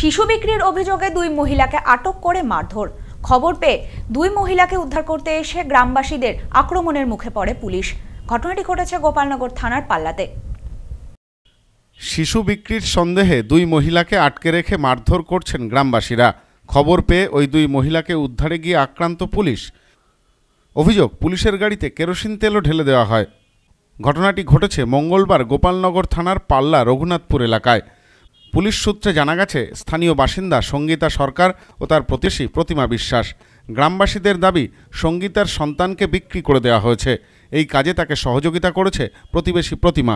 শিশু বিক্রির অভিযোগে দুই মহিলাকে আটক করে মারধর খবর পেয়ে দুই মহিলাকে উদ্ধার করতে এসে গ্রামবাসীদের আক্রমণের মুখে পড়ে পুলিশ ঘটনাটি ঘটেছে গোপালনগর থানার পাল্লাতে শিশু বিক্রির সন্দেহে দুই মহিলাকে আটকে রেখে মারধর করছেন গ্রামবাসীরা খবর পেয়ে ওই দুই মহিলাকে উদ্ধারে গিয়ে আক্রান্ত পুলিশ অভিযোগ পুলিশের গাড়িতে কেরোসিন তেলও ঢেলে দেওয়া হয় ঘটনাটি ঘটেছে মঙ্গলবার গোপালনগর থানার পাল্লা রঘুনাথপুর এলাকায় পুলিশ সূত্রে জানা গেছে স্থানীয় বাসিন্দা সঙ্গীতা সরকার ও তার প্রতিবেশী প্রতিমা বিশ্বাস গ্রামবাসীদের দাবি সঙ্গীতার সন্তানকে বিক্রি করে দেওয়া হয়েছে এই কাজে তাকে সহযোগিতা করেছে প্রতিবেশী প্রতিমা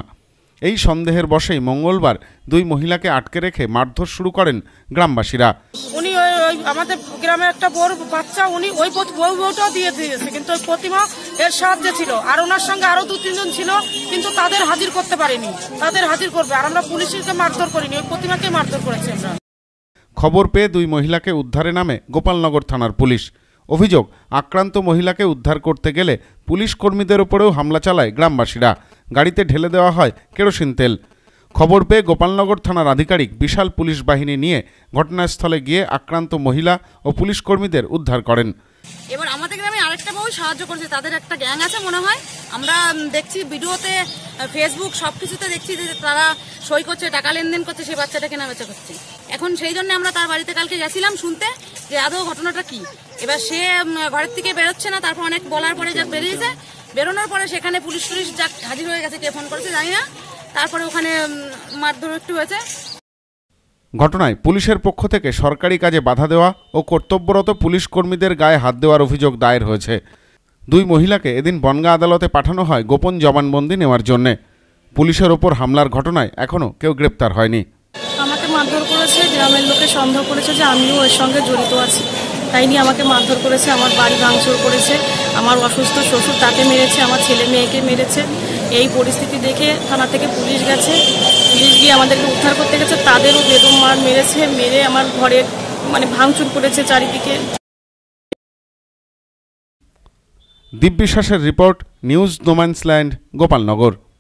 এই সন্দেহের বশেই মঙ্গলবার দুই মহিলাকে আটকে রেখে মারধর শুরু করেন গ্রামবাসীরা উনি আমাদের গ্রামের একটা বড় বাচ্চা উনি ওই বউ বউটাও দিয়ে দিয়েছে কিন্তু ওই প্রতিমা এর সাহায্যে ছিল আর ওনার সঙ্গে আরো দু তিনজন ছিল কিন্তু তাদের হাজির করতে পারেনি তাদের হাজির করবে আর আমরা পুলিশকে মারধর করিনি ওই প্রতিমাকে মারধর করেছি আমরা খবর পেয়ে দুই মহিলাকে উদ্ধারে নামে গোপালনগর থানার পুলিশ অভিযোগ আক্রান্ত মহিলাকে উদ্ধার করতে গেলে পুলিশ কর্মীদের ওপরেও হামলা চালায় গ্রামবাসীরা গাড়িতে ঢেলে দেওয়া হয় কেরোসিন তেল খবর পেয়ে গোপালনগর থানার আধিকারিক বিশাল পুলিশ বাহিনী নিয়ে ঘটনাস্থলে গিয়ে আক্রান্ত মহিলা ও পুলিশ কর্মীদের উদ্ধার করেন এবার আমাদের গ্রামে আরেকটা বউ সাহায্য করছে তাদের একটা গ্যাং আছে মনে হয় আমরা দেখছি ভিডিওতে ফেসবুক সব কিছুতে দেখছি যে তারা সই করছে টাকা লেনদেন করছে সেই বাচ্চাটা কেনাবেচা করছে এখন সেই জন্য আমরা তার বাড়িতে কালকে গেছিলাম শুনতে যে আদৌ ঘটনাটা কি এবার সে ঘরের থেকে বেরোচ্ছে না তারপর অনেক বলার পরে যা বেরিয়েছে বেরোনোর পরে সেখানে পুলিশ পুলিশ যা হাজির হয়ে গেছে কে ফোন করেছে জানি না তারপরে ওখানে মারধর একটু হয়েছে ঘটনায় পুলিশের পক্ষ থেকে সরকারি কাজে বাধা দেওয়া ও কর্তব্যরত পুলিশ কর্মীদের গায়ে হাত দেওয়ার অভিযোগ দায়ের হয়েছে দুই মহিলাকে এদিন বনগা আদালতে পাঠানো হয় গোপন জবানবন্দি নেওয়ার জন্য পুলিশের ওপর হামলার ঘটনায় এখনও কেউ গ্রেপ্তার হয়নি আমাকে মারধর করেছে গ্রামের লোকে সন্দেহ করেছে যে আমিও এর সঙ্গে জড়িত আছি তাই নিয়ে আমাকে মারধর করেছে আমার বাড়ি ভাঙচুর করেছে আমার অসুস্থ শ্বশুর তাকে মেরেছে আমার ছেলে মেয়েকে মেরেছে এই পরিস্থিতি দেখে থানা থেকে পুলিশ গেছে পুলিশ গিয়ে আমাদেরকে উদ্ধার করতে গেছে তাদেরও বেদম মার মেরেছে মেরে আমার ঘরে মানে ভাঙচুর করেছে চারিদিকে দিব্যশ্বাসের রিপোর্ট নিউজ নোম্যান্সল্যান্ড গোপালনগর